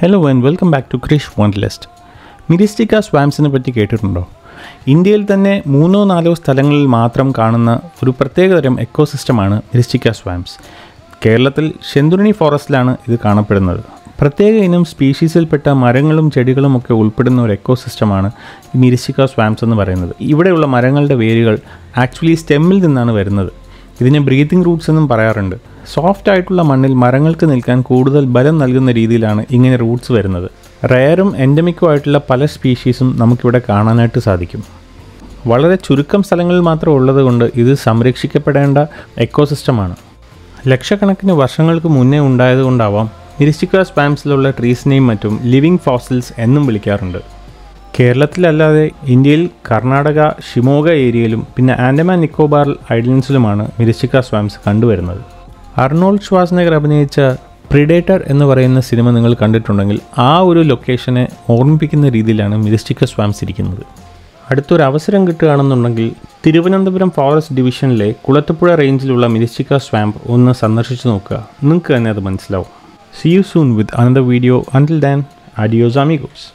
hello and welcome back to Krish one list myristica സ്വാംസിനെ പറ്റി കേട്ടിട്ടുണ്ടോ ഇന്ത്യയിൽ തന്നെ മൂന്നോ നാലോ സ്ഥലങ്ങളിൽ മാത്രം കാണുന്ന ഒരു പ്രത്യേകതരം എക്കോസിസ്റ്റമാണ് മിരിസ്റ്റിക്ക സ്വാംസ് കേരളത്തിൽ ശെന്തുരണി ഫോറസ്റ്റിലാണ് ഇത് കാണപ്പെടുന്നത് പ്രത്യേക ഇനം സ്പീഷീസിൽപ്പെട്ട മരങ്ങളും ചെടികളും ഒക്കെ ഉൾപ്പെടുന്ന ഒരു എക്കോസിസ്റ്റമാണ് മിരിസ്റ്റിക്ക സ്വാംസ് എന്ന് പറയുന്നത് ഇവിടെയുള്ള മരങ്ങളുടെ വേരുകൾ ആക്ച്വലി സ്റ്റെമ്മിൽ നിന്നാണ് വരുന്നത് ഇതിനെ ബ്രീതിങ് റൂട്ട്സ് എന്നും പറയാറുണ്ട് സോഫ്റ്റ് ആയിട്ടുള്ള മണ്ണിൽ മരങ്ങൾക്ക് നിൽക്കാൻ കൂടുതൽ ബലം നൽകുന്ന രീതിയിലാണ് ഇങ്ങനെ റൂട്ട്സ് വരുന്നത് റയറും എൻഡമിക്കും ആയിട്ടുള്ള പല സ്പീഷീസും നമുക്കിവിടെ കാണാനായിട്ട് സാധിക്കും വളരെ ചുരുക്കം സ്ഥലങ്ങളിൽ മാത്രം ഉള്ളതുകൊണ്ട് ഇത് സംരക്ഷിക്കപ്പെടേണ്ട എക്കോസിസ്റ്റമാണ് ലക്ഷക്കണക്കിന് വർഷങ്ങൾക്ക് മുന്നേ ഉണ്ടായതുകൊണ്ടാവാം നിരിസ്റ്റിക്ക സ്പാംസിലുള്ള ട്രീസിനെയും മറ്റും ലിവിങ് ഫോസിൽസ് എന്നും വിളിക്കാറുണ്ട് കേരളത്തിലല്ലാതെ ഇന്ത്യയിൽ കർണാടക ഷിമോഗ ഏരിയയിലും പിന്നെ ആൻഡമാൻ നിക്കോബാർ ഐലൻഡ്സിലുമാണ് മിരിച്ചിക്ക സ്വാംസ് കണ്ടുവരുന്നത് അർണോൾഡ് ശ്വാസ്നഗർ അഭിനയിച്ച പ്രിഡേറ്റർ എന്ന് പറയുന്ന സിനിമ നിങ്ങൾ കണ്ടിട്ടുണ്ടെങ്കിൽ ആ ഒരു ലൊക്കേഷനെ ഓർമ്മിപ്പിക്കുന്ന രീതിയിലാണ് മിരിസ്റ്റിക്ക സ്വാംസ് ഇരിക്കുന്നത് അടുത്തൊരു അവസരം കിട്ടുകയാണെന്നുണ്ടെങ്കിൽ തിരുവനന്തപുരം ഫോറസ്റ്റ് ഡിവിഷനിലെ കുളത്തപ്പുഴ റേഞ്ചിലുള്ള മിരിസ്റ്റിക്ക സ്വാമ്പ് ഒന്ന് സന്ദർശിച്ച് നോക്കുക നിങ്ങൾക്ക് തന്നെ അത് മനസ്സിലാവും see you soon with another video until then അഡിയോസ് അമിഗോസ്